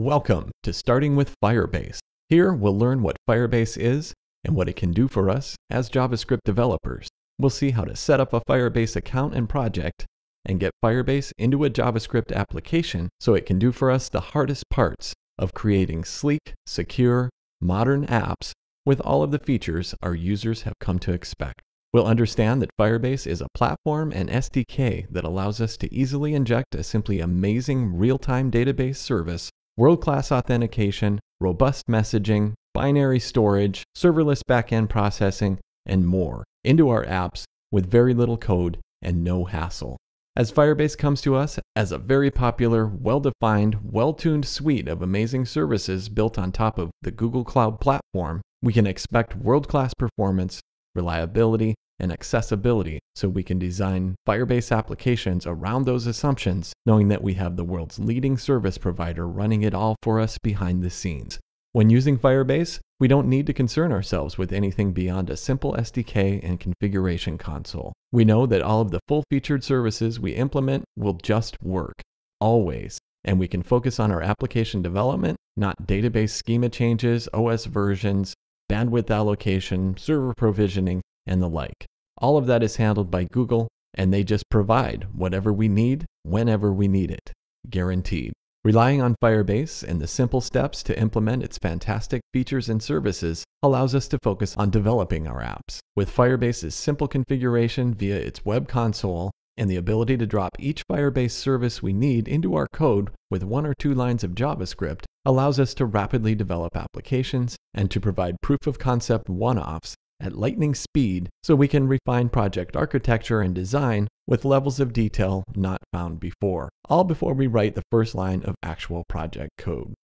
Welcome to Starting with Firebase. Here we'll learn what Firebase is and what it can do for us as JavaScript developers. We'll see how to set up a Firebase account and project and get Firebase into a JavaScript application so it can do for us the hardest parts of creating sleek, secure, modern apps with all of the features our users have come to expect. We'll understand that Firebase is a platform and SDK that allows us to easily inject a simply amazing real-time database service world class authentication, robust messaging, binary storage, serverless backend processing, and more into our apps with very little code and no hassle. As Firebase comes to us as a very popular, well defined, well tuned suite of amazing services built on top of the Google Cloud platform, we can expect world class performance, reliability, and accessibility so we can design Firebase applications around those assumptions, knowing that we have the world's leading service provider running it all for us behind the scenes. When using Firebase, we don't need to concern ourselves with anything beyond a simple SDK and configuration console. We know that all of the full featured services we implement will just work, always, and we can focus on our application development, not database schema changes, OS versions, bandwidth allocation, server provisioning, and the like. All of that is handled by Google, and they just provide whatever we need, whenever we need it, guaranteed. Relying on Firebase and the simple steps to implement its fantastic features and services allows us to focus on developing our apps. With Firebase's simple configuration via its web console and the ability to drop each Firebase service we need into our code with one or two lines of JavaScript allows us to rapidly develop applications and to provide proof of concept one offs at lightning speed so we can refine project architecture and design with levels of detail not found before, all before we write the first line of actual project code.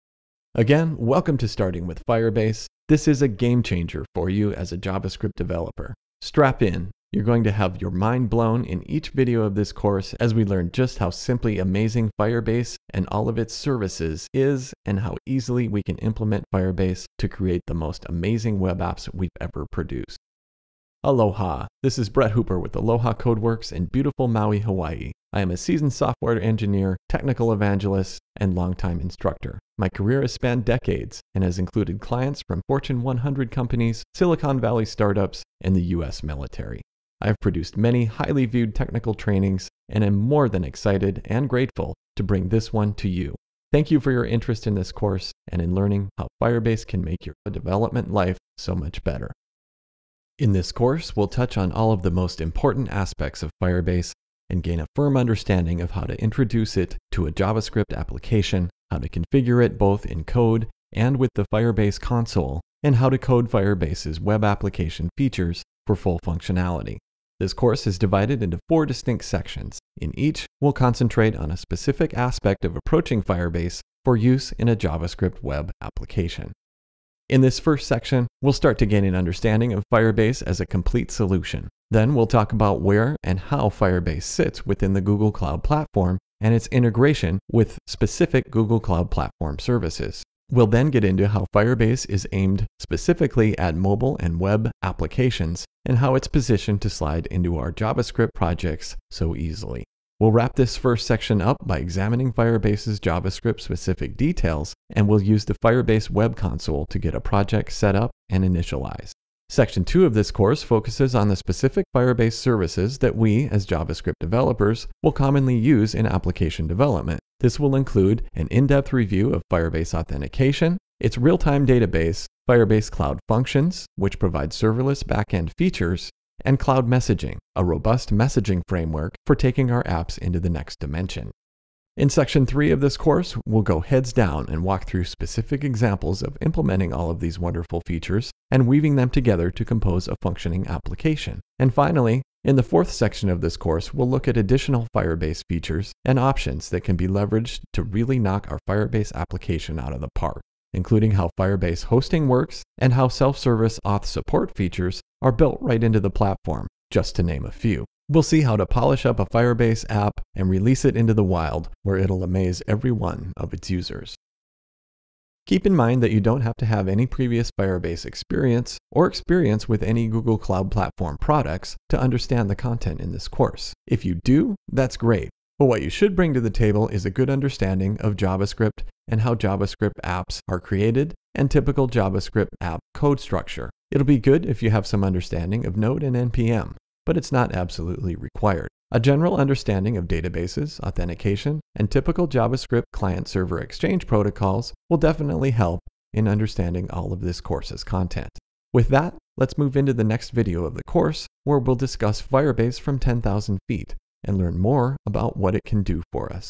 Again, welcome to Starting with Firebase. This is a game changer for you as a JavaScript developer. Strap in you're going to have your mind blown in each video of this course as we learn just how simply amazing Firebase and all of its services is and how easily we can implement Firebase to create the most amazing web apps we've ever produced. Aloha, this is Brett Hooper with Aloha Codeworks in beautiful Maui, Hawaii. I am a seasoned software engineer, technical evangelist, and longtime instructor. My career has spanned decades and has included clients from Fortune 100 companies, Silicon Valley startups, and the U.S. military. I've produced many highly viewed technical trainings and am more than excited and grateful to bring this one to you. Thank you for your interest in this course and in learning how Firebase can make your development life so much better. In this course, we'll touch on all of the most important aspects of Firebase and gain a firm understanding of how to introduce it to a JavaScript application, how to configure it both in code and with the Firebase console, and how to code Firebase's web application features for full functionality. This course is divided into four distinct sections. In each, we'll concentrate on a specific aspect of approaching Firebase for use in a JavaScript web application. In this first section, we'll start to gain an understanding of Firebase as a complete solution. Then we'll talk about where and how Firebase sits within the Google Cloud Platform and its integration with specific Google Cloud Platform services. We'll then get into how Firebase is aimed specifically at mobile and web applications and how it's positioned to slide into our JavaScript projects so easily. We'll wrap this first section up by examining Firebase's JavaScript specific details and we'll use the Firebase Web Console to get a project set up and initialized. Section 2 of this course focuses on the specific Firebase services that we, as JavaScript developers, will commonly use in application development. This will include an in-depth review of Firebase authentication, its real-time database, Firebase Cloud Functions, which provides serverless backend features, and cloud messaging, a robust messaging framework for taking our apps into the next dimension. In section three of this course, we'll go heads down and walk through specific examples of implementing all of these wonderful features and weaving them together to compose a functioning application. And finally, in the fourth section of this course, we'll look at additional Firebase features and options that can be leveraged to really knock our Firebase application out of the park, including how Firebase hosting works and how self-service auth support features are built right into the platform, just to name a few. We'll see how to polish up a Firebase app and release it into the wild where it'll amaze every one of its users. Keep in mind that you don't have to have any previous Firebase experience or experience with any Google Cloud Platform products to understand the content in this course. If you do, that's great, but what you should bring to the table is a good understanding of JavaScript and how JavaScript apps are created and typical JavaScript app code structure. It'll be good if you have some understanding of Node and NPM but it's not absolutely required. A general understanding of databases, authentication, and typical JavaScript client server exchange protocols will definitely help in understanding all of this course's content. With that, let's move into the next video of the course where we'll discuss Firebase from 10,000 feet and learn more about what it can do for us.